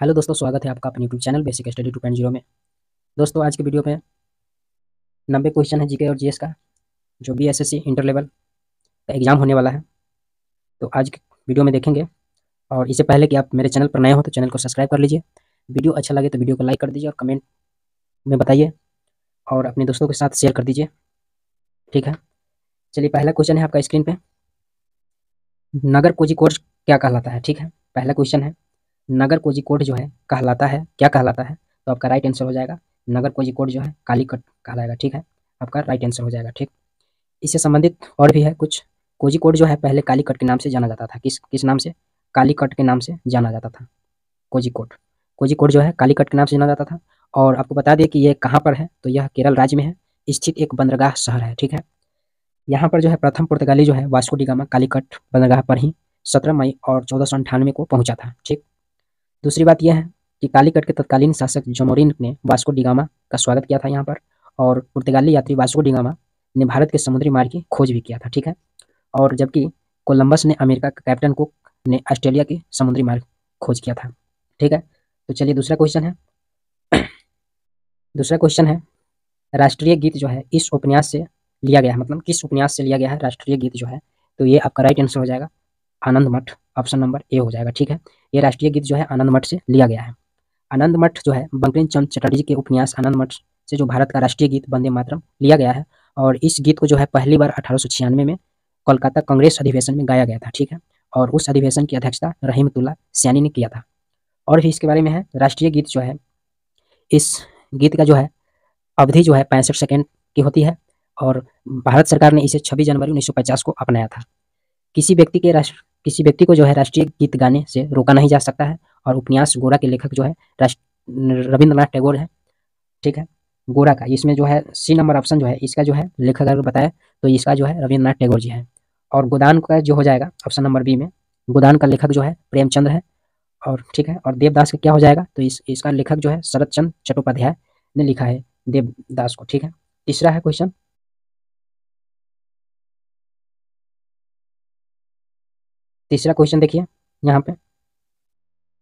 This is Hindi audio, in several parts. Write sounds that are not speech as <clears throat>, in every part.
हेलो दोस्तों स्वागत है आपका अपने YouTube channel basic study two point zero में दोस्तों आज के वीडियो में नब्बे क्वेश्चन है जीके और जीएस का जो B S S C inter level का एग्ज़ाम होने वाला है तो आज के वीडियो में देखेंगे और इससे पहले कि आप मेरे चैनल पर नए हो तो चैनल को सब्सक्राइब कर लीजिए वीडियो अच्छा लगे तो वीडियो को लाइक कर दीजिए और कमेंट में बताइए और अपने दोस्तों के साथ शेयर कर दीजिए ठीक है चलिए पहला क्वेश्चन है आपका स्क्रीन पर नगर कोजी कोर्स क्या कहलाता है ठीक है पहला क्वेश्चन है नगर कोड जो है कहलाता है क्या कहलाता है तो आपका राइट आंसर हो जाएगा नगर कोड जो है कालीकट कहलाएगा ठीक है आपका राइट आंसर हो जाएगा ठीक इससे संबंधित और भी है कुछ कोड जो है पहले कालीकट के नाम से जाना जाता था किस किस नाम से कालीकट के नाम से जाना जाता था कोजी कोजिकोड जो है कालीकट के नाम से जाना जाता था और आपको बता दें कि ये कहाँ पर है तो यह केरल राज्य में है स्थित एक बंदरगाह शहर है ठीक है यहाँ पर जो है प्रथम पुर्तगाली जो है वास्को डिगामा कालीकट बंदरगाह पर ही सत्रह मई और चौदह सौ अंठानवे को पहुंचा था ठीक दूसरी बात यह है कि कालीकट के तत्कालीन शासक जमोरिन ने वास्को डिगामा का स्वागत किया था यहाँ पर और पुर्तगाली यात्री वास्को डिगामा ने भारत के समुद्री मार्ग की खोज भी किया था ठीक है और जबकि कोलंबस ने अमेरिका का कैप्टन कुक ने ऑस्ट्रेलिया के समुद्री मार्ग खोज किया था ठीक है तो चलिए दूसरा क्वेश्चन है दूसरा क्वेश्चन है राष्ट्रीय गीत जो है इस उपन्यास से लिया गया है मतलब किस उपन्यास से लिया गया है राष्ट्रीय गीत जो है तो ये आपका राइट आंसर हो जाएगा आनंद मठ ऑप्शन नंबर ए हो जाएगा ठीक है ये राष्ट्रीय गीत जो है आनंद मठ से लिया गया है आनंद मठ जो है बंकिम चंद चटर्जी के उपन्यास आनंद मठ से जो भारत का राष्ट्रीय गीत वंदे मातरम लिया गया है और इस गीत को जो है पहली बार अठारह में कोलकाता कांग्रेस अधिवेशन में गाया गया था ठीक है और उस अधिवेशन की अध्यक्षता रहीमतुल्ला सैनी ने किया था और भी इसके बारे में है राष्ट्रीय गीत जो है इस गीत का जो है अवधि जो है पैंसठ सेकेंड की होती है और भारत सरकार ने इसे 26 जनवरी 1950 को अपनाया था किसी व्यक्ति के राष्ट्र किसी व्यक्ति को जो है राष्ट्रीय गीत गाने से रोका नहीं जा सकता है और उपन्यास गोरा के लेखक जो है रविंद्रनाथ टैगोर है ठीक है गोरा का इसमें जो है सी नंबर ऑप्शन जो है इसका जो है लेखक अगर बताया तो इसका जो है रविन्द्रनाथ टैगोर जी है और गोदान का जो हो जाएगा ऑप्शन नंबर बी में गोदान का लेखक जो है प्रेमचंद्र है और ठीक है और देवदास का क्या हो जाएगा तो इस इसका लेखक जो है शरद चंद चट्टोपाध्याय ने लिखा है देवदास को ठीक है तीसरा है क्वेश्चन तीसरा क्वेश्चन देखिए यहाँ पे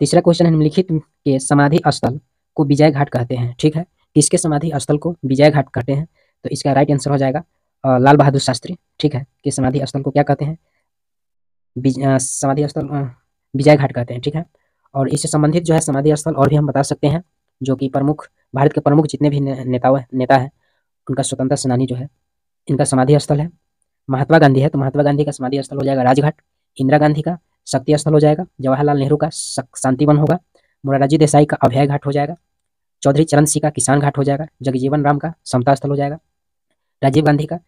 तीसरा क्वेश्चन है निम्नलिखित के समाधि स्थल को विजय घाट कहते हैं ठीक है किसके समाधि स्थल को विजय घाट कहते हैं तो इसका राइट आंसर हो जाएगा लाल बहादुर शास्त्री ठीक है कि समाधि स्थल को क्या कहते हैं समाधि स्थल विजय घाट कहते हैं ठीक है और इससे संबंधित जो है समाधि स्थल और भी हम बता सकते हैं जो कि प्रमुख भारत के प्रमुख जितने भी नेताओं नेता है उनका स्वतंत्रता सेनानी जो है इनका समाधि स्थल है महात्मा गांधी है तो महात्मा गांधी का समाधि स्थल हो जाएगा राजघाट इंदिरा गांधी का शक्ति स्थल हो जाएगा जवाहरलाल नेहरू का शांतिवन होगा मोरारजी देसाई का अभ्याय घाट हो जाएगा चौधरी चरण सिंह का किसान घाट हो जाएगा जगजीवन राम का समता स्थल हो जाएगा राजीव गांधी का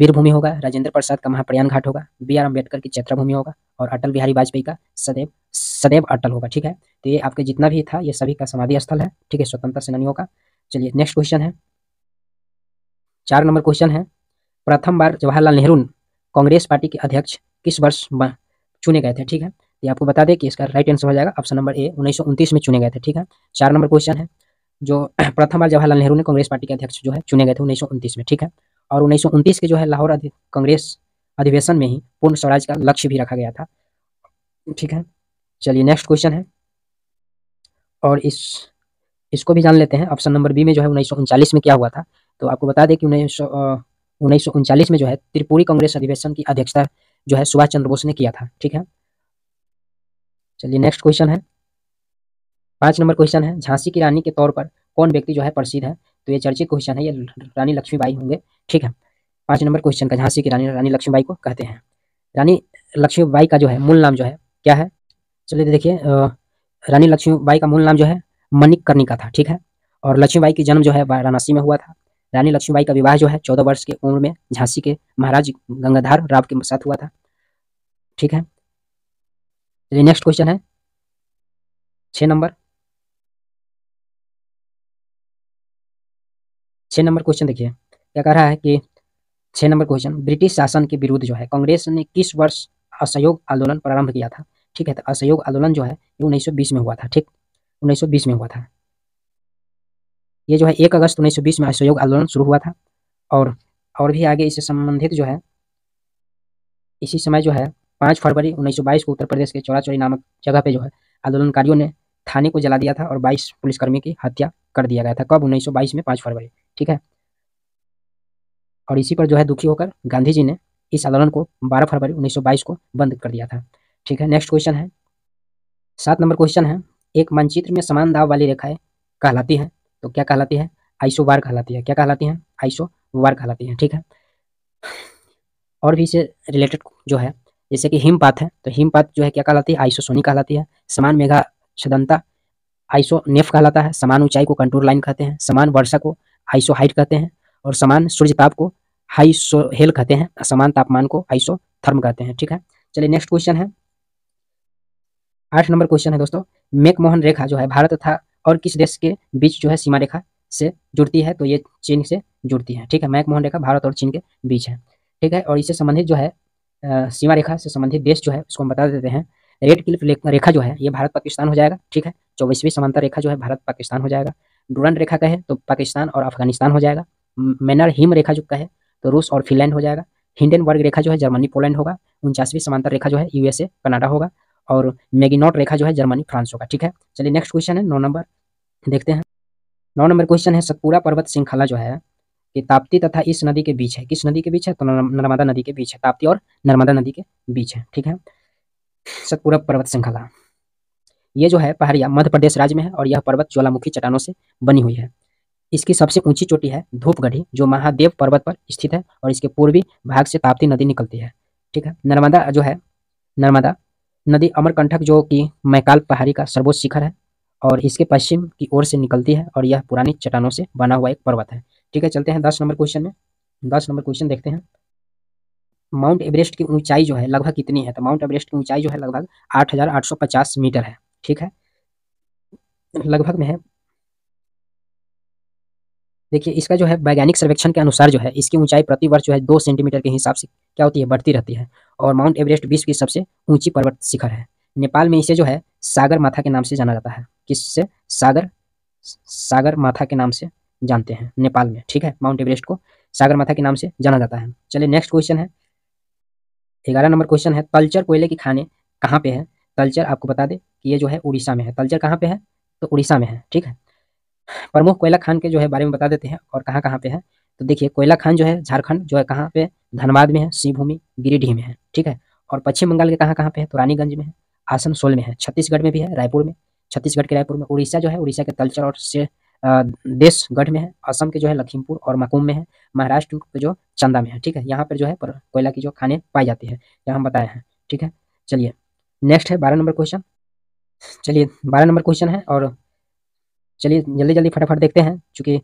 वीरभूमि होगा राजेंद्र प्रसाद का महाप्रयाण घाट होगा बी आर अम्बेडकर की चैत्रभूमि होगा और अटल बिहारी वाजपेयी का सदैव सदैव अटल होगा ठीक है तो ये आपके जितना भी था ये सभी का समाधि स्थल है ठीक है स्वतंत्र सेनानियों का चलिए नेक्स्ट क्वेश्चन है चार नंबर क्वेश्चन है प्रथम बार जवाहरलाल नेहरू कांग्रेस पार्टी के अध्यक्ष किस वर्ष चुने गए थे ठीक है ये आपको बता दें कि इसका राइट आंसर हो जाएगा ऑप्शन नंबर ए उन्नीस में चुने गए थे ठीक है चार नंबर क्वेश्चन है जो <clears throat> प्रथम बार जवाहरलाल नेहरू ने कांग्रेस पार्टी के अध्यक्ष जो है चुने गए थे उन्नीस में ठीक है और उन्नीस के जो है लाहौर कांग्रेस अधिवेशन में ही पूर्ण स्वराज का लक्ष्य भी रखा गया था ठीक है चलिए नेक्स्ट क्वेश्चन है और इस इसको भी जान लेते हैं ऑप्शन नंबर बी में जो है उन्नीस में क्या हुआ था तो आपको बता दें कि उन्नीस में जो है त्रिपुरी कांग्रेस अधिवेशन की अध्यक्षता जो है सुभाष चंद्र बोस ने किया था ठीक है चलिए नेक्स्ट क्वेश्चन है पाँच नंबर क्वेश्चन है झांसी की रानी के तौर पर कौन व्यक्ति जो है प्रसिद्ध है तो ये चर्चित क्वेश्चन है ये रानी लक्ष्मीबाई होंगे ठीक है पाँच नंबर क्वेश्चन का झांसी की रानी रानी लक्ष्मीबाई को कहते हैं रानी लक्ष्मीबाई का जो है मूल नाम जो है क्या है चलिए देखिए रानी लक्ष्मीबाई का मूल नाम जो है मनिक कर्णिका था ठीक है और लक्ष्मीबाई की जन्म जो है वाराणसी में हुआ था रानी लक्ष्मीबाई का विवाह जो है चौदह वर्ष की उम्र में झांसी के महाराज गंगाधर राव के साथ हुआ था ठीक है चलिए नेक्स्ट क्वेश्चन है छः नंबर छः नंबर क्वेश्चन देखिए क्या कह रहा है कि छः नंबर क्वेश्चन ब्रिटिश शासन के विरुद्ध जो है कांग्रेस ने किस वर्ष असहयोग आंदोलन प्रारंभ किया था ठीक है तो असहयोग आंदोलन जो है उन्नीस में हुआ था ठीक उन्नीस में हुआ था ये जो है एक अगस्त उन्नीस सौ बीस में असहयोग आंदोलन शुरू हुआ था और और भी आगे इससे संबंधित जो है इसी समय जो है पाँच फरवरी 1922 को उत्तर प्रदेश के चौरा चौरी नामक जगह पे जो है आंदोलनकारियों ने थाने को जला दिया था और 22 पुलिसकर्मी की हत्या कर दिया गया था कब 1922 में पाँच फरवरी ठीक है और इसी पर जो है दुखी होकर गांधी जी ने इस आंदोलन को 12 फरवरी 1922 को बंद कर दिया था ठीक है नेक्स्ट क्वेश्चन है सात नंबर क्वेश्चन है एक मानचित्र में समान दाव वाली रेखाएं कहलाती हैं तो क्या कहलाती है बार कहलाती है क्या कहलाती है बार कहलाती है ठीक है और भी इसे रिलेटेड जो है जैसे कि हिमपात है तो हिमपात जो है क्या कहलाती है आइसोसोनी कहलाती है समान मेघा सदनता नेफ कहलाता है समान ऊंचाई को कंट्रोल लाइन कहते हैं समान वर्षा को हाइट कहते हैं और समान सूर्यताप को हेल कहते हैं समान तापमान को थर्म कहते हैं ठीक है चलिए नेक्स्ट क्वेश्चन है आठ नंबर क्वेश्चन है दोस्तों मेकमोहन रेखा जो है भारत तथा और किस देश के बीच जो है सीमा रेखा से जुड़ती है तो ये चीन से जुड़ती है ठीक है मैकमोहन रेखा भारत और चीन के बीच है ठीक है और इससे संबंधित जो है सीमा रेखा से संबंधित देश जो है उसको हम बता देते हैं रेड क्लिफ रेखा जो है ये भारत पाकिस्तान हो जाएगा ठीक है चौबीसवीं समांतर रेखा जो है भारत पाकिस्तान हो जाएगा डूरन रेखा का है तो पाकिस्तान और अफगानिस्तान हो जाएगा मेनर हिम रेखा जो का है तो रूस और फिनलैंड हो जाएगा हिंडन रेखा जो है जर्मनी पोलैंड होगा उनचासवीं समांतर रेखा जो है यूएसए कनाडा होगा और मैगिनॉट रेखा जो है जर्मनी फ्रांस होगा ठीक है चलिए नेक्स्ट क्वेश्चन है नौ नंबर देखते हैं नौ नंबर क्वेश्चन है सतपुरा पर्वत श्रृंखला जो है कि ताप्ती तथा इस नदी के बीच है किस नदी के बीच है तो नर्मदा नदी के बीच है ताप्ती और नर्मदा नदी के बीच है ठीक है सतपुरा पर्वत श्रृंखला ये जो है पहाड़िया मध्य प्रदेश राज्य में है और यह पर्वत ज्वालामुखी चट्टानों से बनी हुई है इसकी सबसे ऊंची चोटी है धूपगढ़ी जो महादेव पर्वत पर स्थित है और इसके पूर्वी भाग से ताप्ती नदी निकलती है ठीक है नर्मदा जो है नर्मदा नदी अमरकंठक जो कि मैकाल पहाड़ी का सर्वोच्च शिखर है और इसके पश्चिम की ओर से निकलती है और यह पुरानी चट्टानों से बना हुआ एक पर्वत है ठीक है चलते हैं दस नंबर क्वेश्चन में दस नंबर क्वेश्चन देखते हैं माउंट एवरेस्ट की ऊंचाई जो है लगभग कितनी है तो माउंट एवरेस्ट की ऊंचाई जो है लगभग आठ मीटर है ठीक है लगभग में है देखिए इसका जो है वैज्ञानिक सर्वेक्षण के अनुसार जो है इसकी ऊंचाई प्रति वर्ष जो है दो सेंटीमीटर के हिसाब से क्या होती है बढ़ती रहती है और माउंट एवरेस्ट विश्व की सबसे ऊंची पर्वत शिखर है नेपाल में इसे जो है सागर माथा के नाम से जाना जाता है किससे सागर सागर माथा के नाम से जानते हैं नेपाल में ठीक है माउंट एवरेस्ट को सागर माथा के नाम से जाना जाता है चलिए नेक्स्ट क्वेश्चन है ग्यारह नंबर क्वेश्चन है तलचर कोयले की खाने कहाँ पे है तलचर आपको बता दे कि ये जो है उड़ीसा में है तलचर कहाँ पे है तो उड़ीसा में है ठीक है प्रमुख कोयला खान के जो है बारे में बता देते हैं और कहाँ कहाँ पे है तो देखिए कोयला खान जो है झारखंड जो है कहाँ पे धनबाद में है शिवभूमि गिरिडीह में है ठीक है और पश्चिम बंगाल के कहाँ कहाँ पे है तो रानीगंज में है आसनसोल में है छत्तीसगढ़ में भी है रायपुर में छत्तीसगढ़ के रायपुर में उड़ीसा जो है उड़ीसा के तलचर और से देशगढ़ में है असम के जो है लखीमपुर और मकुम में है महाराष्ट्र के जो चंदा में है ठीक है यहाँ पर जो है कोयला की जो खाने पाई जाती है यहाँ हम बताए हैं ठीक है चलिए नेक्स्ट है बारह नंबर क्वेश्चन चलिए बारह नंबर क्वेश्चन है और चलिए जल्दी जल्दी फटाफट देखते हैं चूँकि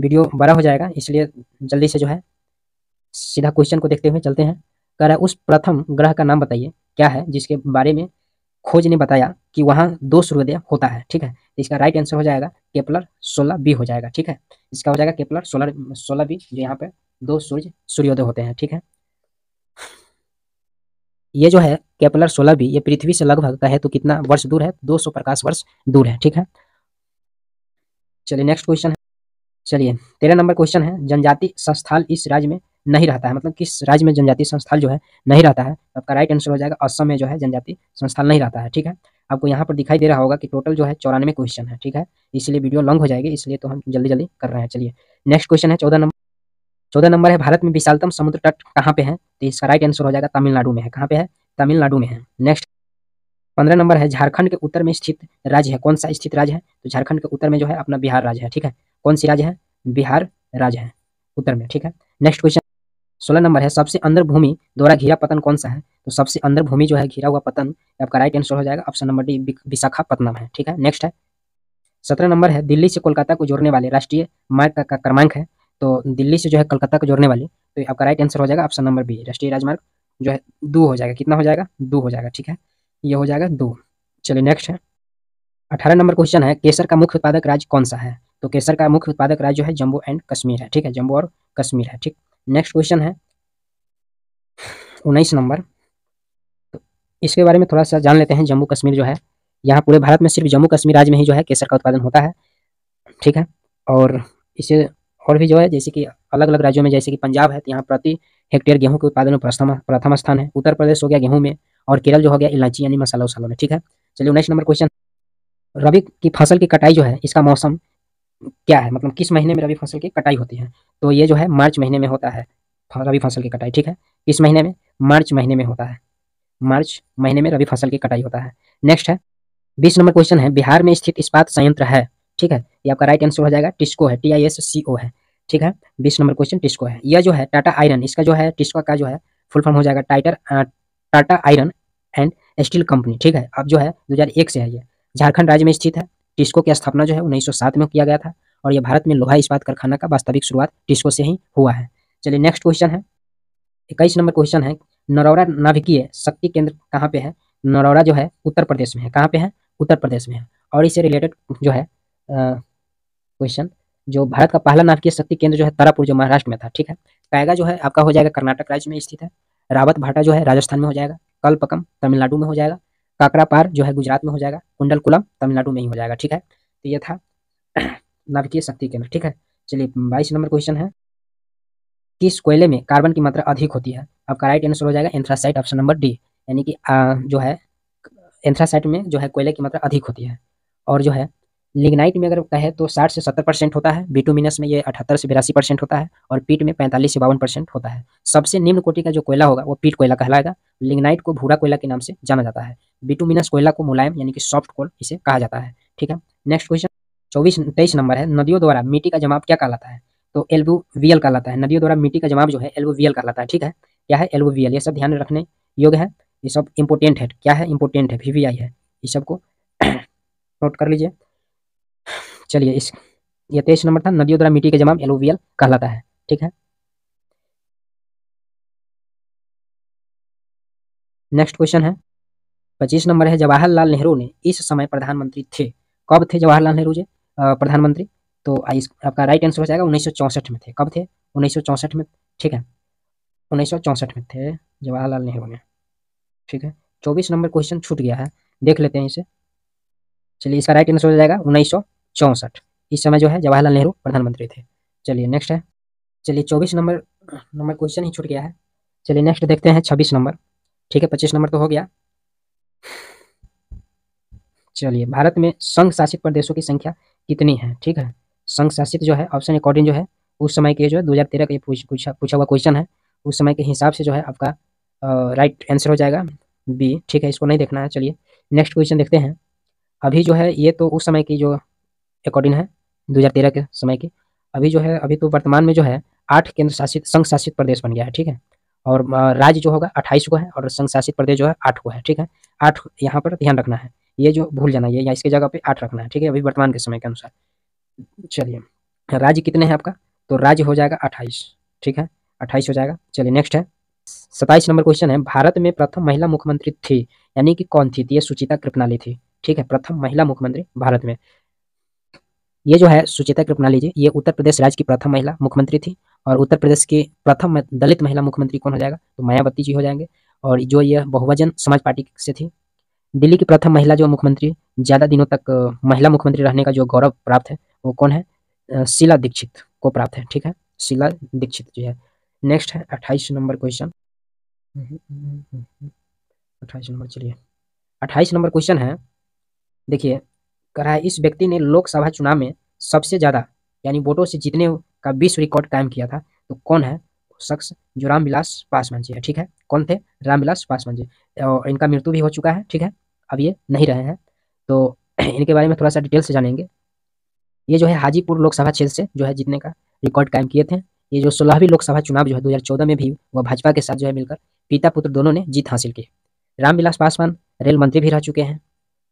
वीडियो बड़ा हो जाएगा इसलिए जल्दी से जो है सीधा क्वेश्चन को देखते हुए चलते हैं कह रहा है उस प्रथम ग्रह का नाम बताइए क्या है जिसके बारे में खोज ने बताया कि वहाँ दो सूर्योदय होता है ठीक है इसका राइट आंसर हो जाएगा केपलर सोलह बी हो जाएगा ठीक है इसका हो जाएगा केपलर सोलर सोलह बी जो यहाँ पे दो सूर्य सूर्योदय होते हैं ठीक है ये जो है केपलर सोलह बी ये पृथ्वी से लगभग कहे तो कितना वर्ष दूर है 200 प्रकाश वर्ष दूर है ठीक है चलिए नेक्स्ट क्वेश्चन है चलिए तेरह नंबर क्वेश्चन है जनजाति संस्थान इस राज्य में नहीं रहता है मतलब किस राज्य में जनजाति संस्थान जो है नहीं रहता है आपका राइट आंसर हो जाएगा असम में जो है जनजाति संस्थान नहीं रहता है ठीक है आपको यहाँ पर दिखाई दे रहा होगा कि टोटल जो है चौरानवे क्वेश्चन है ठीक है इसलिए वीडियो लॉन्ग हो जाएगी इसलिए तो हम जल्दी जल्दी कर रहे हैं चलिए नेक्स्ट क्वेश्चन है चौदह नंबर चौदह नंबर है भारत में विशालतम समुद्र तट कहाँ पे है तो इसका राइट आंसर हो जाएगा तमिलनाडु में है कहाँ पे है तमिलनाडु में है नेक्स्ट पंद्रह नंबर है झारखंड के उत्तर में स्थित राज्य है कौन सा स्थित राज्य है तो झारखंड के उत्तर में जो है अपना बिहार राज्य है ठीक है कौन सी राज्य है बिहार राज्य है उत्तर में ठीक है नेक्स्ट क्वेश्चन सोलह नंबर है सबसे अंदर भूमि द्वारा घिरा पतन कौन सा है तो सबसे अंदर भूमि जो है घिरा हुआ पतन आपका राइट आंसर हो जाएगा ऑप्शन नंबर डी विशाखापत्तनम है ठीक है नेक्स्ट है सत्रह नंबर है दिल्ली से कोलकाता को जोड़ने वाले राष्ट्रीय मार्ग का क्रमांक है तो दिल्ली से जो है कलकत्ता को जोड़ने वाली तो आपका राइट आंसर हो जाएगा ऑप्शन नंबर बी राष्ट्रीय राजमार्ग जो है दो हो जाएगा कितना हो जाएगा दो हो जाएगा ठीक है ये हो जाएगा दो चलिए नेक्स्ट है अठारह नंबर क्वेश्चन है केसर का मुख्य उत्पादक राज्य कौन सा है तो केसर का मुख्य उत्पादक राज्य है जम्मू एंड कश्मीर है ठीक है जम्मू और कश्मीर है ठीक नेक्स्ट क्वेश्चन है उन्नीस नंबर तो इसके बारे में थोड़ा सा जान लेते हैं जम्मू कश्मीर जो है यहाँ पूरे भारत में सिर्फ जम्मू कश्मीर राज्य में ही जो है केसर का उत्पादन होता है ठीक है और इसे और भी जो है जैसे कि अलग अलग राज्यों में जैसे कि पंजाब है तो यहाँ प्रति हेक्टेयर गेहूं के उत्पादन में प्रथम प्रथम स्थान है उत्तर प्रदेश हो गया गेहूं में और केरल जो हो गया इलायची यानी मसाला वसालों में ठीक है चलिए नेक्स्ट नंबर क्वेश्चन रबी की फसल की कटाई जो है इसका मौसम क्या है मतलब किस महीने में रबी फसल की कटाई होती है तो ये जो है मार्च महीने में होता है रबी फसल की कटाई ठीक है किस महीने में मार्च महीने में होता है मार्च महीने में रबी फसल की कटाई होता है नेक्स्ट है बीस नंबर क्वेश्चन है बिहार में स्थित इस्पात संयंत्र है ठीक है ये आपका राइट आंसर हो जाएगा टिस्को है टी आई एस सी ओ है ठीक है बीस नंबर क्वेश्चन टिस्को है यह जो है टाटा आयरन इसका जो है टिस्को का जो है फुल फॉर्म हो जाएगा टाइटर Tata iron and steel company ठीक है अब जो है 2001 से है ये झारखंड राज्य में स्थित है टिस्को की स्थापना जो है 1907 में किया गया था और ये भारत में लोहा इस्पात कारखाना का वास्तविक शुरुआत टिस्को से ही हुआ है चलिए नेक्स्ट क्वेश्चन है इक्कीस नंबर क्वेश्चन है नरौरा नाभिकीय शक्ति केंद्र कहाँ पे है नरौरा जो है उत्तर प्रदेश में है कहाँ पे है उत्तर प्रदेश में है और इससे रिलेटेड जो है क्वेश्चन जो भारत का पहला नाभिकीय शक्ति केंद्र जो है तारापुर जो महाराष्ट्र में था ठीक है कायगा जो है आपका हो जाएगा कर्नाटक राज्य में स्थित है रावत भाटा जो है राजस्थान में हो जाएगा कल्पकम तमिलनाडु में हो जाएगा काकरापार जो है गुजरात में हो जाएगा कुंडलकुलम तमिलनाडु में ही हो जाएगा ठीक है तो यह था <clears throat> नाभिकीय शक्ति केंद्र ठीक है चलिए बाईस नंबर क्वेश्चन है किस कोयले में कार्बन की मात्रा अधिक होती है आपका राइट आंसर हो जाएगा एंथ्रासाइट ऑप्शन नंबर डी यानी कि जो है एंथ्रासाइट में जो है कोयले की मात्रा अधिक होती है और जो है लिग्नाइट में अगर कहे तो 60 से 70 परसेंट होता है बिटूमिनस में ये 78 से बिरासी परसेंट होता है और पीट में 45 से बावन परसेंट होता है सबसे निम्न कोटि का जो कोयला होगा वो पीट कोयला कहलाएगा लिग्नाइट को भूरा कोयला के नाम से जाना जाता है बिटुमिनस कोयला को मुलायम यानी कि सॉफ्ट कोल इसे कहा जाता है ठीक है नेक्स्ट क्वेश्चन चौबीस तेईस नंबर है नदियों द्वारा मिट्टी का जमाव क्या कहलाता है तो एलबूवीएल कहलाता है नदियों द्वारा मिट्टी का जमाव जो है एलबूवीएल कहलाता है ठीक है क्या है एलबूवीएल ये सब ध्यान रखने योग्य है ये सब इंपोर्टेंट है क्या है इंपोर्टेंट है वी है ये सबको नोट कर लीजिए चलिए इस यह तेईस नंबर था नदियों द्वारा मिट्टी के जमाव एलोवियल कहलाता है ठीक है नेक्स्ट क्वेश्चन है पच्चीस नंबर है जवाहरलाल नेहरू ने इस समय प्रधानमंत्री थे कब थे जवाहरलाल नेहरू जी प्रधानमंत्री तो इस आपका राइट आंसर हो जाएगा उन्नीस में थे कब थे उन्नीस में ठीक है उन्नीस में थे जवाहरलाल नेहरू ने ठीक है चौबीस नंबर क्वेश्चन छूट गया है देख लेते हैं इसे चलिए इसका राइट आंसर हो जाएगा उन्नीस चौंसठ इस समय जो है जवाहरलाल नेहरू प्रधानमंत्री थे चलिए नेक्स्ट है चलिए चौबीस नंबर नंबर क्वेश्चन ही छूट गया है चलिए नेक्स्ट देखते हैं छब्बीस नंबर ठीक है पच्चीस नंबर तो हो गया चलिए भारत में संघ शासित प्रदेशों की संख्या कितनी है ठीक है संघ शासित जो है ऑप्शन अकॉर्डिंग जो है उस समय के जो है दो हज़ार तेरह का पूछा हुआ क्वेश्चन है उस समय के हिसाब से जो है आपका राइट आंसर हो जाएगा बी ठीक है इसको नहीं देखना है चलिए नेक्स्ट क्वेश्चन देखते हैं अभी जो है ये तो उस समय की जो अकॉर्डिंग है 2013 के समय की अभी जो है अभी तो वर्तमान में जो है आठ केंद्र शासित संघ शासित प्रदेश बन गया है ठीक है और राज्य जो होगा अट्ठाईस को है और संघ शासित प्रदेश जो है आठ को है ठीक है आठ यहाँ पर ध्यान रखना है ये जो भूल जाना है या इसके जगह पे आठ रखना है ठीक है अभी वर्तमान के समय के अनुसार चलिए राज्य कितने हैं आपका तो राज्य हो जाएगा अट्ठाईस ठीक है अट्ठाईस हो जाएगा चलिए नेक्स्ट है सताइस नंबर क्वेश्चन है भारत में प्रथम महिला मुख्यमंत्री थी यानी कि कौन थी तो ये सुचिता कृपनाली थी ठीक है प्रथम महिला मुख्यमंत्री भारत में ये जो है सुचेता कृपना लीजिए ये उत्तर प्रदेश राज्य की प्रथम महिला मुख्यमंत्री थी और उत्तर प्रदेश की प्रथम दलित महिला मुख्यमंत्री कौन हो जाएगा तो मायावती जी हो जाएंगे और जो ये बहुवजन समाज पार्टी से थी दिल्ली की प्रथम महिला जो मुख्यमंत्री ज़्यादा दिनों तक महिला मुख्यमंत्री रहने का जो गौरव प्राप्त है वो कौन है शीला दीक्षित को प्राप्त है ठीक है शीला दीक्षित जो है नेक्स्ट है अट्ठाईस नंबर क्वेश्चन अट्ठाईस नंबर चलिए अट्ठाईस नंबर क्वेश्चन है देखिए कर रहा है इस व्यक्ति ने लोकसभा चुनाव में सबसे ज़्यादा यानी वोटों से जीतने का विश्व रिकॉर्ड कायम किया था तो कौन है शख्स जो रामविलास पासवान जी है ठीक है कौन थे रामविलास पासवान जी और इनका मृत्यु भी हो चुका है ठीक है अब ये नहीं रहे हैं तो <clears throat> इनके बारे में थोड़ा सा डिटेल से जानेंगे ये जो है हाजीपुर लोकसभा क्षेत्र से जो है जीतने का रिकॉर्ड कायम किए थे ये जो सोलहवीं लोकसभा चुनाव जो है 2014 में भी वह भाजपा के साथ जो है मिलकर पिता पुत्र दोनों ने जीत हासिल की रामविलास पासवान रेल मंत्री भी रह चुके हैं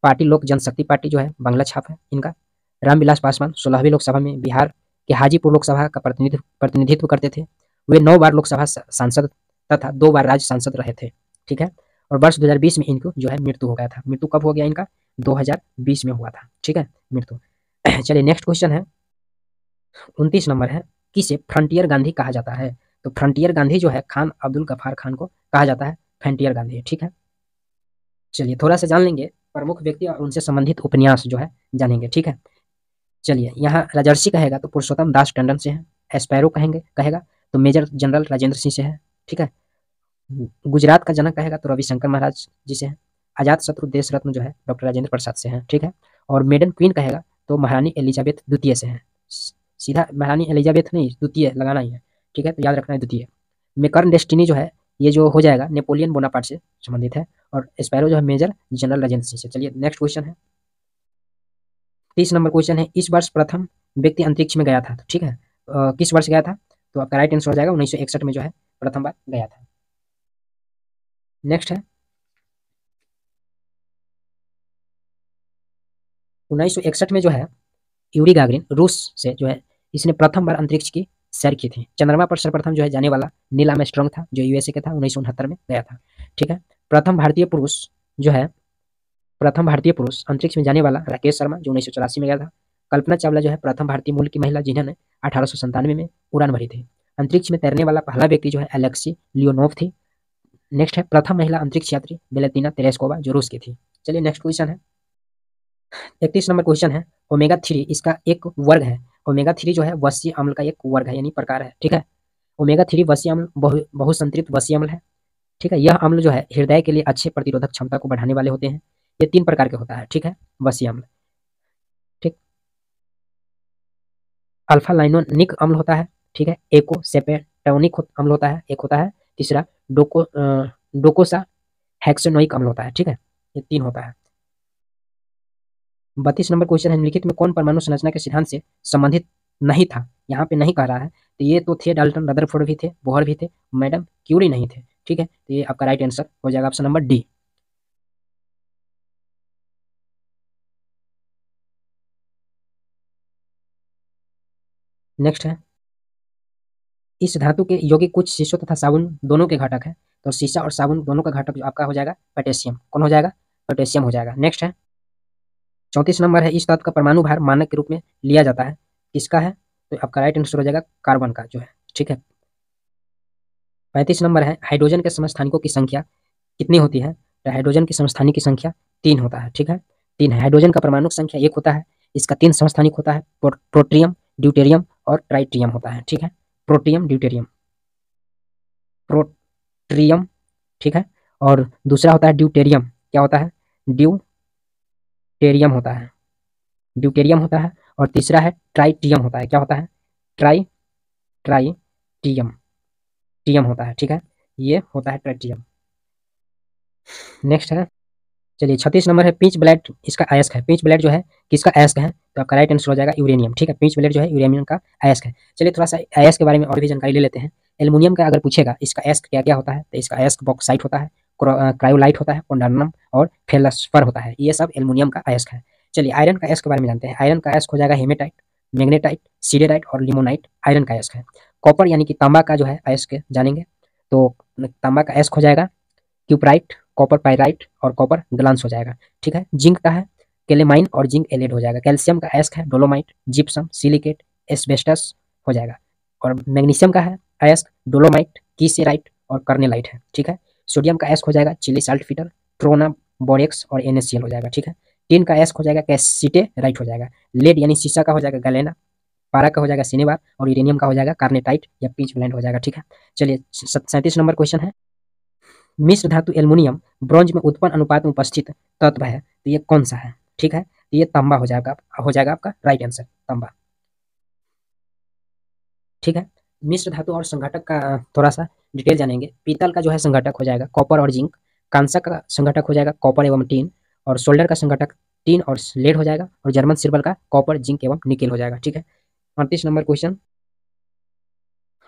पार्टी लोक जनशक्ति पार्टी जो है बांग्ला छाप है इनका रामविलास पासवान सोलहवीं लोकसभा में बिहार के हाजीपुर लोकसभा का प्रतिनिधित्व प्रतिनिधित्व करते थे वे नौ बार लोकसभा सांसद तथा दो बार राज्य सांसद रहे थे ठीक है और वर्ष 2020 में इनको जो है मृत्यु हो गया था मृत्यु कब हो गया इनका 2020 में हुआ था ठीक है मृत्यु <coughs> चलिए नेक्स्ट क्वेश्चन है उनतीस नंबर है किसे फ्रंटियर गांधी कहा जाता है तो फ्रंटियर गांधी जो है खान अब्दुल गफार खान को कहा जाता है फ्रंटियर गांधी ठीक है चलिए थोड़ा सा जान लेंगे प्रमुख व्यक्ति और उनसे संबंधित उपन्यास जो है जानेंगे ठीक है चलिए यहाँ राजर्षि कहेगा तो पुरुषोत्तम दास टंडन से है एस्पैरो कहेंगे कहेगा तो मेजर जनरल राजेंद्र सिंह से है ठीक है गुजरात का जनक कहेगा तो रविशंकर महाराज जी से है आजाद शत्रु देश रत्न जो है डॉक्टर राजेंद्र प्रसाद से है ठीक है और मेडन क्वीन कहेगा तो महारानी एलिजाबेथ द्वितीय से है सीधा महारानी एलिजाबेथ नहीं द्वितीय लगाना ही है ठीक है तो याद रखना है द्वितीय मेकर्न डेस्टिनी जो है ये जो हो जाएगा नेपोलियन बोनापार्ट से संबंधित है और स्पैरो जो है मेजर जनरल रेजेंसी से चलिए नेक्स्ट क्वेश्चन है तीस नंबर क्वेश्चन है इस वर्ष प्रथम व्यक्ति अंतरिक्ष में गया था ठीक है आ, किस वर्ष गया था तो आपका राइट आंसर हो जाएगा उन्नीस में जो है प्रथम बार गया था नेक्स्ट है उन्नीस में जो है यूरी गागरिन रूस से जो है इसने प्रथम बार अंतरिक्ष की सैर किए थे चंद्रमा पर सर्वप्रथम जो है जाने वाला नीलाम स्ट्रॉन्ग था जो यूएसए का था उन्नीस में गया था ठीक है प्रथम भारतीय पुरुष जो है प्रथम भारतीय पुरुष अंतरिक्ष में जाने वाला राकेश शर्मा जो उन्नीस में गया था कल्पना चावला जो है प्रथम भारतीय मूल की महिला जिन्होंने अठारह में उड़ान भरी थी अंतरिक्ष में तैरने वाला पहला व्यक्ति जो है एलेक्सी लियोनोव थी नेक्स्ट है प्रथम महिला अंतरिक्ष यात्री बेलेतिना तेरेस्कोवा जो रूस की थी चलिए नेक्स्ट क्वेश्चन है इकतीस नंबर क्वेश्चन है ओमेगा थ्री इसका एक वर्ग है ओमेगा थ्री जो है वसी अम्ल का एक वर्ग है यानी प्रकार है ठीक है ओमेगा थ्री वसी अम्ल बहु बहुसंतृप्त वसी अम्ल है ठीक है यह अम्ल जो है हृदय के लिए अच्छे प्रतिरोधक क्षमता को बढ़ाने वाले होते हैं ये तीन प्रकार के होता है ठीक है वसी अम्ल ठीक अल्फा लाइनोनिक अम्ल होता है ठीक है एको सेपेटोनिक अम्ल होता है एक होता है तीसरा डोको डोकोसा हैक्सोनोइक अम्ल होता है ठीक है ये तीन होता है बत्तीस नंबर क्वेश्चन है निम्नलिखित में कौन परमाणु संरचना के सिद्धांत से संबंधित नहीं था यहाँ पे नहीं कह रहा है तो ये तो थे डाल्टन रदरफोर्ड भी थे बोहर भी थे मैडम क्यूरी नहीं थे ठीक है तो ये आपका राइट आंसर हो जाएगा ऑप्शन नंबर डी नेक्स्ट है इस धातु के यौगिक कुछ शीशो तथा साबुन दोनों के घटक है तो शीशा और साबुन दोनों का घटक आपका हो जाएगा पोटेशियम कौन हो जाएगा पोटेशियम हो जाएगा नेक्स्ट है चौंतीस नंबर है इस तत्व का परमाणु भार मानक के रूप में लिया जाता है किसका है तो आपका राइट आंसर हो जाएगा कार्बन का जो है ठीक है पैंतीस नंबर है हाइड्रोजन के समस्थानिकों की संख्या कितनी होती है तो हाइड्रोजन की समस्थानिक की संख्या तीन होता है ठीक है तीन हाइड्रोजन का परमाणु संख्या एक होता है इसका तीन समस्थानिक होता है प्रोट्रियम ड्यूटेरियम और ट्राइट्रियम होता है ठीक है प्रोटियम ड्यूटेरियम प्रोट्रियम ठीक है और दूसरा होता है ड्यूटेरियम क्या होता है ड्यू टेरियम होता है ड्यूटेरियम होता है और तीसरा है ट्राइटियम होता है क्या होता है ट्राई ट्राई टीएम टीएम होता है ठीक है ये होता है ट्राइटियम नेक्स्ट है चलिए छत्तीस नंबर है पिंच ब्लैड इसका अयस्क है पिंच ब्लैड जो है किसका अयस्क है तो आपका राइट आंसर हो जाएगा यूरेनियम ठीक है पिंच ब्लैड जो है यूरेनियम का अयस्क है चलिए थोड़ा सा अयस्क के बारे में और भी जानकारी ले लेते हैं एल्यूमिनियम का अगर पूछेगा इसका अयस्क क्या क्या होता है तो इसका अयस्क बॉक्साइट होता है क्रायोलाइट होता है कोंडानम और फेलस्फर होता है ये सब एलमुनियम का अयस्क है चलिए आयरन का अयस्क के बारे में जानते हैं आयरन का अयस्क हो जाएगा हेमेटाइट मैग्नेटाइट सीडेराइट और लिमोनाइट आयरन का अयस्क है कॉपर यानी कि तांबा का जो है अयस्क जानेंगे तो तांबा का अयस्क हो जाएगा क्यूपराइट कॉपर पायराइट और कॉपर ग्लांस हो जाएगा ठीक है जिंक का है केलेमाइन और जिंक एलेड हो जाएगा कैल्शियम का एस्क है डोलोमाइट जिप्सम सिलिकेट एस्बेस्टस हो जाएगा और मैग्नीशियम का है एस्क डोलोमाइट कीसेराइट और कर्नेलाइट है ठीक है सोडियम का एस्क हो जाएगा Chile saltpetre trona borax और एन हो जाएगा ठीक है टीन का एस्क हो जाएगा कैसीटे राइट हो जाएगा लेड यानी शीशा का हो जाएगा गलेना पारा का हो जाएगा सिनेवार और यूरेनियम का हो जाएगा कार्नेटाइट या पिंच ब्लैंड हो जाएगा ठीक है चलिए सैंतीस नंबर क्वेश्चन है मिश्र धातु एल्युमिनियम ब्रॉन्ज में उत्पन्न अनुपात में उपस्थित तत्व है तो ये कौन सा है ठीक है तो ये तांबा हो जाएगा हो जाएगा आपका राइट आंसर तांबा ठीक है मिश्र धातु और संघटक का थोड़ा सा डिटेल जानेंगे पीतल का जो है संघटक हो जाएगा कॉपर और जिंक कांसा का संघटक हो जाएगा कॉपर एवं टीन और सोल्डर का संघटक टीन और लेड हो जाएगा और जर्मन सिर्बल का कॉपर जिंक एवं निकेल हो जाएगा ठीक है अड़तीस नंबर क्वेश्चन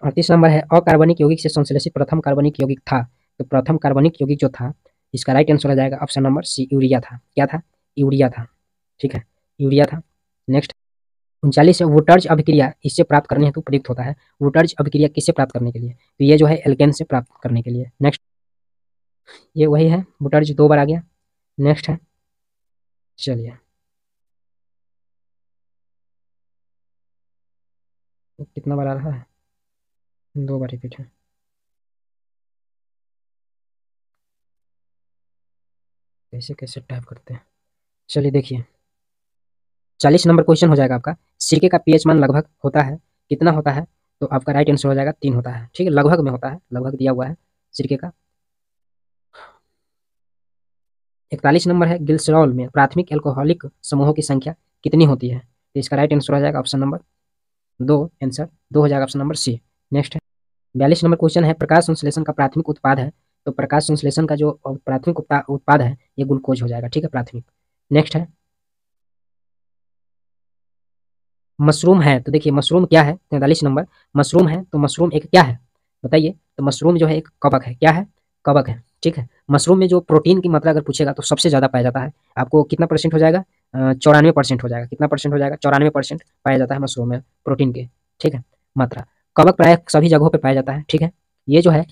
अड़तीस नंबर है अकार्बनिक यौगिक से संश्लेषित प्रथम कार्बनिक यौगिक था तो प्रथम कार्बनिक यौगिक जो था इसका राइट आंसर हो जाएगा ऑप्शन नंबर सी यूरिया था क्या था यूरिया था ठीक है यूरिया था उनचालीस है वोटर्ज अभिक्रिया इससे प्राप्त करने हेतु प्रयुक्त होता है वोटर्ज अभिक्रिया किससे प्राप्त करने के लिए तो ये जो है एल्केन से प्राप्त करने के लिए नेक्स्ट ये वही है वोटर्ज दो बार आ गया नेक्स्ट है चलिए कितना बार आ रहा है दो बार रिपीट है कैसे कैसे टाइप करते हैं चलिए देखिए चालीस नंबर क्वेश्चन हो जाएगा आपका सिरके का पीएच मान लगभग होता है कितना होता है तो आपका राइट आंसर हो जाएगा तीन होता है ठीक है लगभग में होता है लगभग दिया हुआ है सिरके का इकतालीस नंबर है गिल्सरॉल में प्राथमिक एल्कोहलिक समूहों की संख्या कितनी होती है तो इसका राइट आंसर हो जाएगा ऑप्शन नंबर दो आंसर दो हो जाएगा ऑप्शन नंबर सी नेक्स्ट है बयालीस नंबर क्वेश्चन है प्रकाश संश्लेषण का प्राथमिक उत्पाद है तो प्रकाश संश्लेषण का जो प्राथमिक उत्पाद है ये ग्लूकोज हो जाएगा ठीक है प्राथमिक नेक्स्ट है मशरूम है तो देखिए मशरूम क्या है तैंतालीस नंबर मशरूम है तो मशरूम एक क्या है बताइए तो मशरूम जो है एक कवक है क्या है कवक है ठीक है मशरूम में जो प्रोटीन की मात्रा अगर पूछेगा तो सबसे ज़्यादा पाया जाता है आपको कितना परसेंट हो जाएगा चौरानवे परसेंट हो जाएगा कितना परसेंट हो जाएगा चौरानवे परसेंट पाया जाता है मशरूम में प्रोटीन के ठीक है मात्रा कवक प्राय सभी जगहों पर पाया जाता है ठीक है ये जो है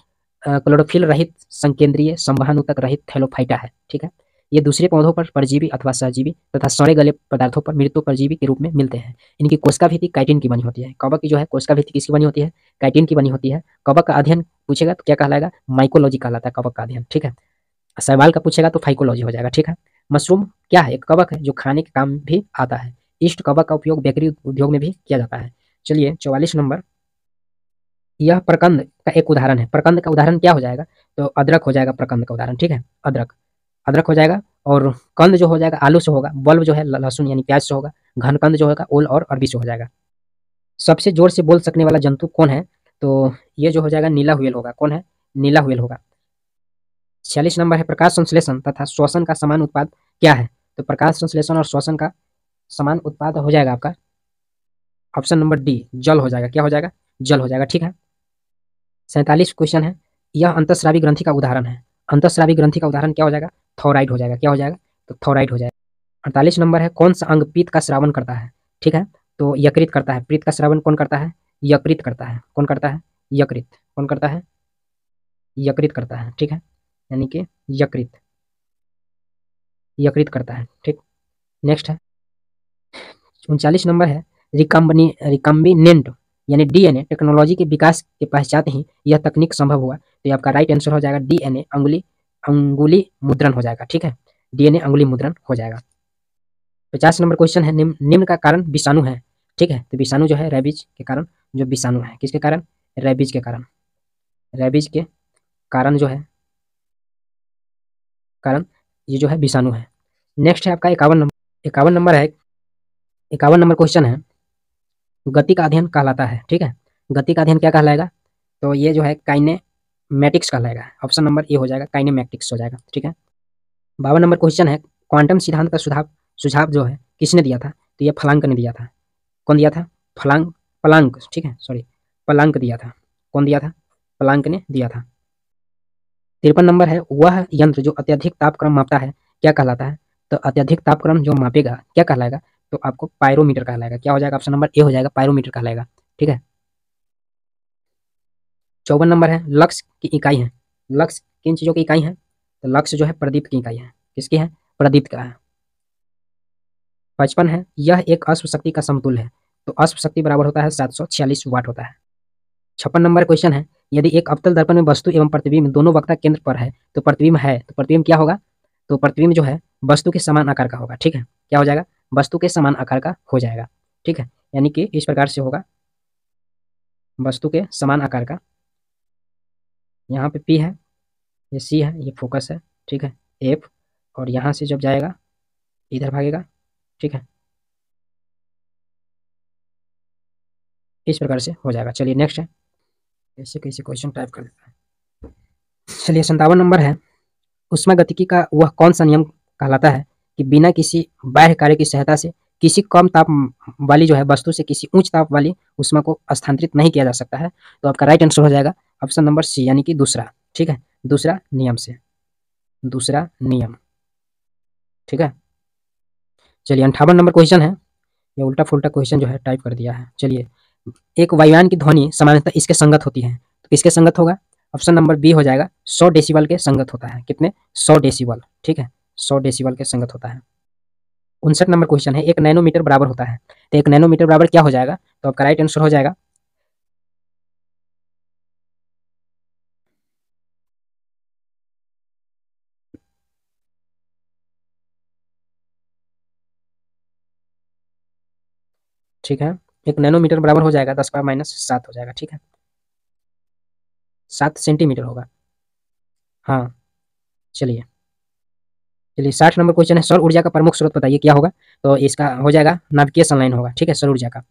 क्लोरोफिल रहित संकेंद्रीय संवहन उतक रहित थैलोफाइटा है ठीक है ये दूसरे पौधों पर परजीवी अथवा सहजीवी तथा सड़े गले पदार्थों पर मृत्यु परजीवी के रूप में मिलते हैं इनकी कोशिका भित्ति काइटिन की बनी होती है कवक की जो है कोशिका भित्ति किसकी बनी होती है काइटिन की बनी होती है कवक का अध्ययन पूछेगा तो क्या कहलाएगा माइकोलॉजी कहलाता है कवक का अध्ययन ठीक है सवाल का पूछेगा तो फाइकोलॉजी हो जाएगा ठीक है मशरूम क्या है एक कवक है जो खाने के काम भी आता है ईस्ट कवक का उपयोग बेकरी उद्योग में भी किया जाता है चलिए चौवालीस नंबर यह प्रकंद का एक उदाहरण है प्रकंद का उदाहरण क्या हो जाएगा तो अदरक हो जाएगा प्रकंद का उदाहरण ठीक है अदरक अदरक हो जाएगा और कंद जो हो जाएगा आलू से होगा बल्ब जो है लहसुन यानी प्याज से होगा घन कंद जो होगा ओल और अरबी से हो जाएगा सबसे जोर से बोल सकने वाला जंतु कौन है तो ये जो हो जाएगा नीला हुएल होगा कौन है नीला हुएल होगा छियालीस नंबर है प्रकाश संश्लेषण तथा श्वसन का समान उत्पाद क्या है तो प्रकाश संश्लेषण और श्वसन का समान उत्पाद हो जाएगा आपका ऑप्शन नंबर डी जल हो जाएगा क्या हो जाएगा जल हो जाएगा ठीक है सैंतालीस क्वेश्चन है यह अंतश्रावी ग्रंथि का उदाहरण है अंतस्रावी ग्रंथि का उदाहरण क्या हो जाएगा थोराइड हो जाएगा क्या हो जाएगा तो थोराइड हो जाएगा अड़तालीस नंबर है कौन सा अंग पीत का श्रावण करता है ठीक है तो यकृत करता है प्रीत का श्रावण कौन करता है यकृत करता है कौन करता है यकृत कौन करता है यकृत करता है ठीक है यानी कि यकृत यकृत करता है ठीक नेक्स्ट है उनचालीस नंबर है रिकम्बनी रिकम्बिनेंट यानी डीएनए टेक्नोलॉजी के विकास के पश्चात ही यह तकनीक संभव हुआ तो आपका राइट आंसर हो जाएगा डीएनए अंगुली अंगुली मुद्रण हो जाएगा ठीक है डीएनए अंगुली मुद्रण हो जाएगा पचास नंबर क्वेश्चन है निम्न निम का कारण विषाणु है ठीक है तो विषाणु जो है रेबीज के कारण जो विषाणु है किसके कारण रेबीज के कारण रेबीज के कारण जो है कारण ये जो है विषाणु है नेक्स्ट है आपका इक्यावन नंबर इक्यावन नंबर है इक्यावन नंबर क्वेश्चन है गति का अध्ययन कहलाता है ठीक है गति का अध्ययन क्या कहलाएगा तो ये जो है काइने कहलाएगा ऑप्शन नंबर ए हो जाएगा काइनेमैटिक्स हो जाएगा ठीक है बावन नंबर क्वेश्चन है क्वांटम सिद्धांत का सुझाव सुझाव जो है किसने दिया था तो ये फलांक ने दिया था कौन दिया था फलांक पलांक ठीक है सॉरी पलांक दिया था कौन दिया था पलांक ने दिया था तिरपन नंबर है वह यंत्र जो अत्यधिक तापक्रम मापता है क्या कहलाता है तो अत्यधिक तापक्रम जो मापेगा क्या कहलाएगा तो आपको पायरोमीटर कहलाएगा क्या हो जाएगा ऑप्शन नंबर ए हो जाएगा पायरोमीटर कहलाएगा ठीक है चौवन नंबर है लक्ष्य की इकाई है लक्ष्य किन चीज़ों की इकाई है तो लक्ष्य जो है प्रदीप की इकाई है किसकी है प्रदीप का है पचपन है यह एक अश्व शक्ति का समतुल है तो अश्व शक्ति बराबर होता है सात सौ छियालीस वाट होता है छप्पन नंबर क्वेश्चन है यदि एक अवतल दर्पण में वस्तु एवं प्रतिबिंब दोनों वक्ता केंद्र पर है तो प्रतिबिंब है तो प्रतिबिंब क्या होगा तो प्रतिबिंब जो है वस्तु के समान आकार का होगा ठीक है क्या हो जाएगा वस्तु के समान आकार का हो जाएगा ठीक है यानी कि इस प्रकार से होगा वस्तु के समान आकार का यहाँ पे पी है ये सी है ये फोकस है ठीक है एफ और यहाँ से जब जाएगा इधर भागेगा ठीक है इस प्रकार से हो जाएगा चलिए नेक्स्ट है ऐसे कैसे क्वेश्चन टाइप कर लेते है चलिए संतावन नंबर है उसमें गतिकी का वह कौन सा नियम कहलाता है कि बिना किसी बाह्य कार्य की सहायता से किसी कम ताप वाली जो है वस्तु से किसी उच्च ताप वाली उष्मा को स्थानांतरित नहीं किया जा सकता है तो आपका राइट आंसर हो जाएगा ऑप्शन नंबर सी यानी कि दूसरा ठीक है दूसरा नियम से दूसरा नियम ठीक है चलिए अंठावन नंबर क्वेश्चन है ये उल्टा फुलटा क्वेश्चन जो है टाइप कर दिया है चलिए एक वायुयान की ध्वनि सामान्यतः इसके संगत होती है तो किसके संगत होगा ऑप्शन नंबर बी हो जाएगा सौ डेसिबल के संगत होता है कितने सौ डेसिबल ठीक है सौ डेसिबल के संगत होता है उनसठ नंबर क्वेश्चन है एक नैनोमीटर बराबर होता है तो एक नैनोमीटर बराबर क्या हो जाएगा तो आपका राइट आंसर हो जाएगा ठीक है एक नैनोमीटर बराबर हो जाएगा दस पावर माइनस सात हो जाएगा ठीक है सात सेंटीमीटर होगा हाँ चलिए चलिए साठ नंबर क्वेश्चन है सौर ऊर्जा का प्रमुख स्रोत बताइए क्या होगा तो इसका हो जाएगा नाभिकीय संलयन होगा ठीक है सौर ऊर्जा का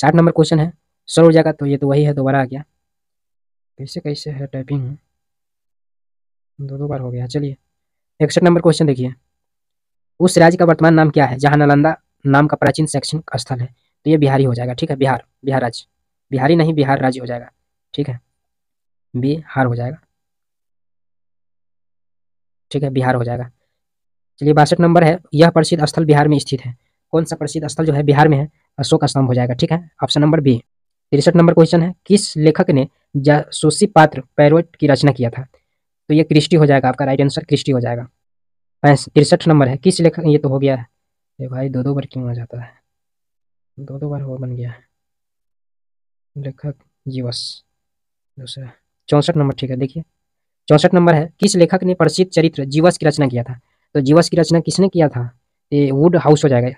साठ नंबर क्वेश्चन है सौर ऊर्जा का तो ये तो वही है दोबारा आ गया कैसे कैसे है टाइपिंग दो दो बार हो गया चलिए इकसठ नंबर क्वेश्चन देखिए उस राज्य का वर्तमान नाम क्या है जहाँ नालंदा नाम का प्राचीन शैक्षणिक स्थल है तो ये बिहारी हो जाएगा ठीक है बिहार बिहार राज्य बिहारी नहीं बिहार राज्य हो जाएगा ठीक है बिहार हो जाएगा ठीक है बिहार हो जाएगा चलिए बासठ नंबर है यह प्रसिद्ध स्थल बिहार में स्थित है कौन सा प्रसिद्ध स्थल जो है बिहार में है अशोक स्तंभ हो जाएगा ठीक है ऑप्शन नंबर बी तिरसठ नंबर क्वेश्चन है किस लेखक ने जासूसी पात्र पैरोट की रचना किया था तो ये क्रिस्टी हो जाएगा आपका राइट आंसर क्रिस्टी हो जाएगा तिरसठ नंबर है किस लेखक ये तो हो गया है ये भाई दो दो बार क्यों आ जाता है दो दो बार हो बन गया है लेखक जी बस दूसरा चौंसठ नंबर ठीक है देखिए चौसठ नंबर है किस लेखक ने प्रसिद्ध चरित्र जीवस की रचना किया था तो जीवस की रचना किसने किया था ये वुड हाउस हो जाएगा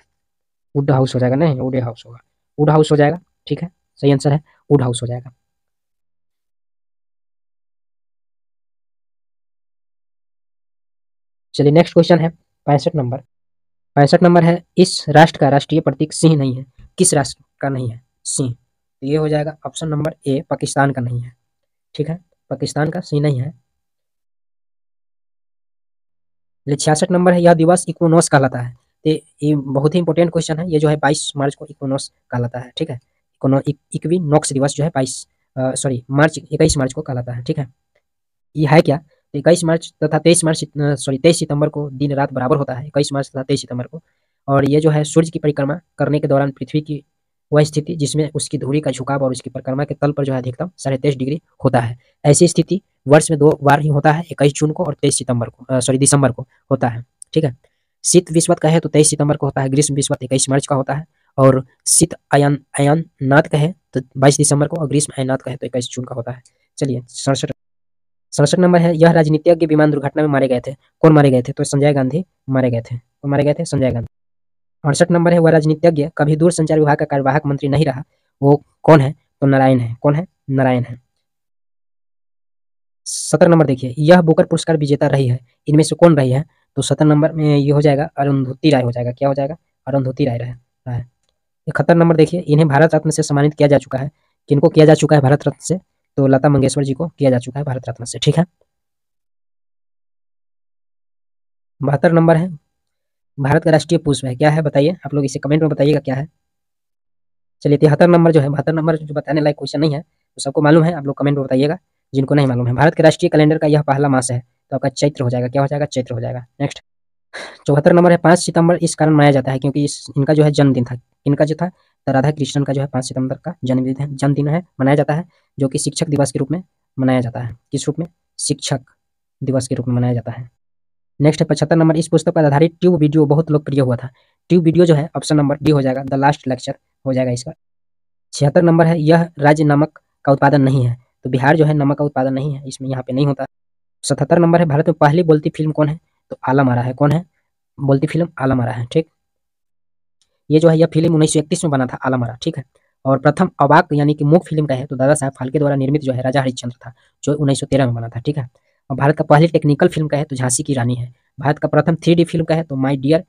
वुड हाउस हो जाएगा नहीं वुड हाउस होगा वुड हाउस हो जाएगा ठीक है सही आंसर है वुड हाउस हो जाएगा चलिए नेक्स्ट क्वेश्चन है पैंसठ नंबर पैंसठ नंबर है इस राष्ट्र का राष्ट्रीय प्रतीक सिंह नहीं है किस राष्ट्र का नहीं है सिंह तो ये हो जाएगा ऑप्शन नंबर ए पाकिस्तान का नहीं है ठीक है पाकिस्तान का सिंह नहीं है छियासठ नंबर है यह दिवस इक्वनोस कहलाता है ये बहुत ही इंपॉर्टेंट क्वेश्चन है ये जो है बाईस मार्च को इक्वनोस कहलाता है ठीक है इक्विनोक्स दिवस जो है बाईस सॉरी मार्च इक्कीस मार्च को कहलाता है ठीक है ये है क्या इक्कीस मार्च तथा तेईस मार्च सॉरी तेईस सितंबर को दिन रात बराबर होता है इक्कीस मार्च तथा तेईस सितंबर को और ये जो है सूर्य की परिक्रमा करने के दौरान पृथ्वी की वह स्थिति जिसमें उसकी धुरी का झुकाव और उसकी परिक्रमा के तल पर जो है अधिकतम साढ़े तेईस डिग्री होता है ऐसी स्थिति वर्ष में दो बार ही होता है इक्कीस जून को और तेईस सितंबर को सॉरी दिसंबर को होता है ठीक है शीत विश्व का है तो तेईस सितंबर को होता है ग्रीष्म विश्व इक्कीस मार्च का होता है और शीत अयन अयन नाथ का है तो बाईस दिसंबर को और ग्रीष्म अयनाथ का है तो इक्कीस जून का होता है चलिए सड़सठ सड़सठ नंबर है यह राजनीतिज्ञ विमान दुर्घटना में मारे गए थे कौन मारे गए थे तो संजय गांधी मारे गए थे कौन मारे गए थे संजय गांधी अड़सठ नंबर है वह राजनीतिज्ञ कभी दूर संचार विभाग का कार्यवाहक मंत्री नहीं रहा वो कौन है तो नारायण है कौन है नारायण है सत्रह नंबर देखिए यह बुकर पुरस्कार विजेता रही है इनमें से कौन रही है तो सत्रह नंबर में ये हो जाएगा अरुंधति राय हो जाएगा क्या हो जाएगा अरुंधति राय रहे इकहत्तर नंबर देखिए इन्हें भारत रत्न से सम्मानित किया जा चुका है किनको किया जा चुका है भारत रत्न से तो लता मंगेशकर जी को किया जा चुका है भारत रत्न से ठीक है बहत्तर नंबर है भारत का राष्ट्रीय पुष्प है क्या है बताइए आप लोग इसे कमेंट में बताइएगा क्या है चलिए तिहत्तर नंबर जो है बहत्तर नंबर जो बताने लायक क्वेश्चन नहीं है तो सबको मालूम है आप लोग कमेंट में बताइएगा जिनको नहीं मालूम है भारत के राष्ट्रीय कैलेंडर का यह पहला मास है तो आपका चैत्र हो जाएगा क्या हो जाएगा चैत्र हो जाएगा नेक्स्ट चौहत्तर नंबर है पाँच सितंबर इस कारण मनाया जाता है क्योंकि इस इनका जो है जन्मदिन था इनका जो था तो राधा कृष्णन का जो है पाँच सितंबर का जन्मदिन है जन्मदिन है मनाया जाता है जो कि शिक्षक दिवस के रूप में मनाया जाता है किस रूप में शिक्षक दिवस के रूप में मनाया जाता है नेक्स्ट है पचहत्तर नंबर इस पुस्तक पर आधारित ट्यूब वीडियो बहुत लोकप्रिय हुआ था ट्यूब वीडियो जो है ऑप्शन नंबर डी हो जाएगा द लास्ट लेक्चर हो जाएगा इसका छिहत्तर नंबर है यह राज्य नमक का उत्पादन नहीं है तो बिहार जो है नमक का उत्पादन नहीं है इसमें यहाँ पे नहीं होता सतहत्तर नंबर है भारत में पहली बोलती फिल्म कौन है तो आलम आरा है कौन है बोलती फिल्म आलम आरा है ठीक ये जो है यह फिल्म उन्नीस में बना था आलम आरा ठीक है और प्रथम अवाक यानी कि मुख्य फिल्म का है तो दादा साहब फाल्के द्वारा निर्मित जो है राजा हरिश्चंद्र था जो उन्नीस में बना था ठीक है और भारत का पहली टेक्निकल फिल्म का है तो झांसी की रानी है भारत का प्रथम थ्री फिल्म का है तो माई डियर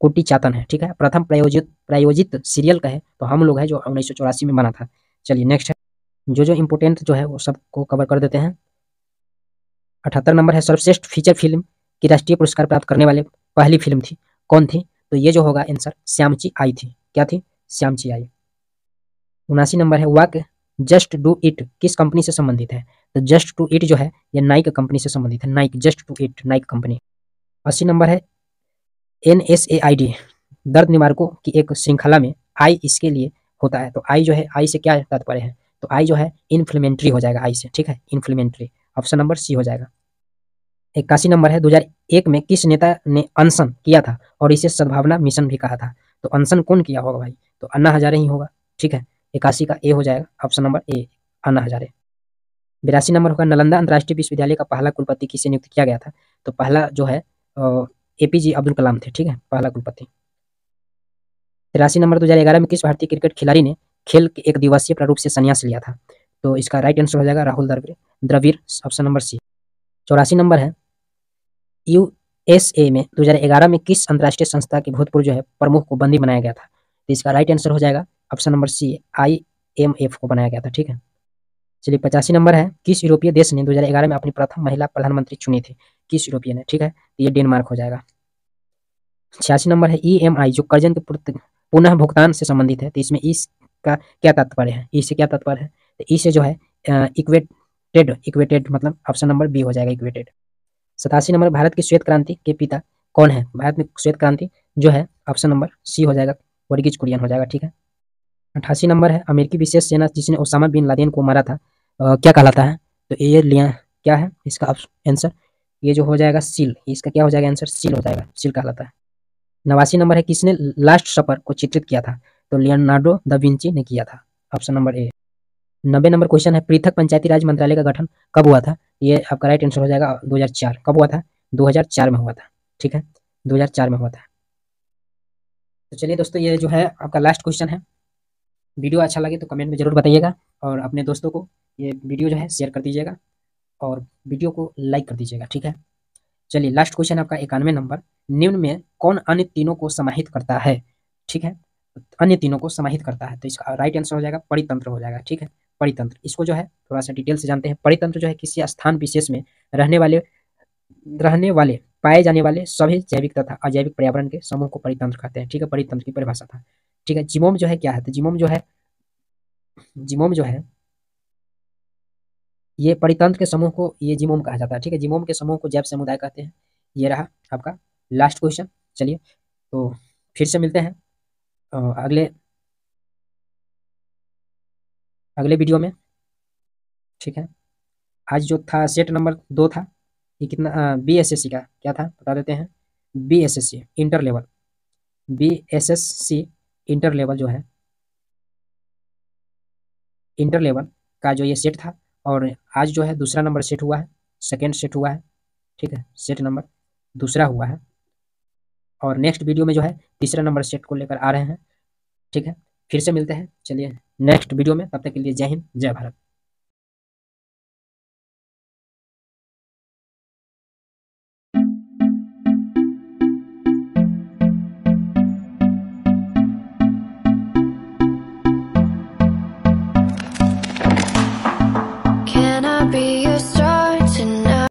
कोटी चातन है ठीक है प्रथम प्रायोजित प्रायोजित सीरियल का है तो हम लोग है जो उन्नीस में बना था चलिए नेक्स्ट है जो जो इम्पोर्टेंट जो है वो सबको कवर कर देते हैं अठहत्तर नंबर है सर्वश्रेष्ठ फीचर फिल्म की राष्ट्रीय पुरस्कार प्राप्त करने वाले पहली फिल्म थी कौन थी तो ये जो होगा आंसर श्यामची आई थी क्या थी श्यामची आई उनासी नंबर है वाक जस्ट डू इट किस कंपनी से संबंधित है तो जस्ट टू इट जो है ये नाइक कंपनी से संबंधित है Nike just do it Nike company अस्सी नंबर है N S A I D दर्द निवारकों की एक श्रृंखला में आई इसके लिए होता है तो आई जो है आई से क्या तात्पर्य है तो आई जो है इन्फ्लेमेंट्री हो जाएगा आई से ठीक है इन्फ्लेमेंट्री ऑप्शन नंबर सी हो जाएगा इक्यासी नंबर है 2001 में किस नेता ने अनशन किया था और इसे सद्भावना मिशन भी कहा था तो अनशन कौन किया होगा भाई तो अन्ना हजारे ही होगा ठीक है इक्यासी का ए हो जाएगा option number A Anna Hazare बिरासी नंबर होगा नालंदा अंतर्राष्ट्रीय विश्वविद्यालय का पहला कुलपति किसे नियुक्त किया गया था तो पहला जो है ए पी अब्दुल कलाम थे ठीक है पहला कुलपति तिरासी नंबर दो हज़ार ग्यारह में किस भारतीय क्रिकेट खिलाड़ी ने खेल के एक दिवसीय प्रारूप से संन्यास लिया था तो इसका राइट आंसर हो जाएगा राहुल द्रविड़ द्रवीर ऑप्शन नंबर सी चौरासी नंबर है यू एस ए में 2011 में किस अंतर्राष्ट्रीय संस्था के भूतपूर्व जो है प्रमुख को बंदी बनाया गया था तो इसका राइट आंसर हो जाएगा option number C I M F को बनाया गया था ठीक है चलिए पचासी नंबर है किस यूरोपीय देश ने 2011 में अपनी प्रथम महिला प्रधानमंत्री चुनी थी किस यूरोपीय ने ठीक है तो ये डेनमार्क हो जाएगा छियासी नंबर है ई e जो कर्जन के पुनः भुगतान से संबंधित है तो इसमें इसका e क्या तात्पर्य है इससे e क्या तात्पर्य है तो इसे जो है इक्वेटेड इक्वेटेड मतलब ऑप्शन नंबर बी हो जाएगा इक्वेटेड सतासी नंबर भारत की श्वेत क्रांति के पिता कौन है भारत में श्वेत क्रांति जो है ऑप्शन नंबर सी हो जाएगा वर्गीज कुरियन हो जाएगा ठीक है अठासी नंबर है अमेरिकी विशेष सेना जिसने ओसामा बिन लादेन को मारा था आ, क्या कहलाता है तो ये लिया क्या है इसका आंसर ये जो हो जाएगा सील इसका क्या हो जाएगा आंसर सील हो जाएगा सील कहलाता है नवासी नंबर है किसने लास्ट सफर को चित्रित किया था तो लियोनार्डो द विंची ने किया था ऑप्शन नंबर ए नब्बे नंबर क्वेश्चन है पृथक पंचायती राज मंत्रालय का गठन कब हुआ था ये आपका राइट आंसर हो जाएगा 2004 कब हुआ था 2004 में हुआ था ठीक है 2004 में हुआ था तो चलिए दोस्तों ये जो है आपका लास्ट क्वेश्चन है वीडियो अच्छा लगे तो कमेंट में जरूर बताइएगा और अपने दोस्तों को ये वीडियो जो है शेयर कर दीजिएगा और वीडियो को लाइक कर दीजिएगा ठीक है चलिए लास्ट क्वेश्चन आपका इक्यानवे नंबर निम्न में कौन अन्य तीनों को समाहित करता है ठीक है अन्य तीनों को समाहित करता है तो इसका राइट आंसर हो जाएगा परितंत्र हो जाएगा ठीक है परितंत्र इसको जो है थोड़ा सा डिटेल से जानते हैं परितंत्र जो है किसी स्थान विशेष में रहने वाले रहने वाले पाए जाने वाले सभी जैविक तथा अजैविक पर्यावरण के समूह को परितंत्र कहते हैं ठीक है परितंत्र की परिभाषा था ठीक है जीवोम जो है क्या है तो जीवोम जो है जीवोम जो है ये परितंत्र के समूह को ये जिमोम कहा जाता है ठीक है जिमोम के समूह को जैव समुदाय कहते हैं ये रहा आपका लास्ट क्वेश्चन चलिए तो फिर से मिलते हैं अगले अगले वीडियो में ठीक है आज जो था सेट नंबर दो था ये कितना बी एस एस सी का क्या था बता देते हैं B S S C inter level B S S C inter level जो है इंटर लेवल का जो ये सेट था और आज जो है दूसरा नंबर सेट हुआ है सेकेंड सेट हुआ है ठीक है सेट नंबर दूसरा हुआ है और नेक्स्ट वीडियो में जो है तीसरा नंबर सेट को लेकर आ रहे हैं ठीक है फिर से मिलते हैं चलिए नेक्स्ट वीडियो में तब तक के लिए जय हिंद जय भारत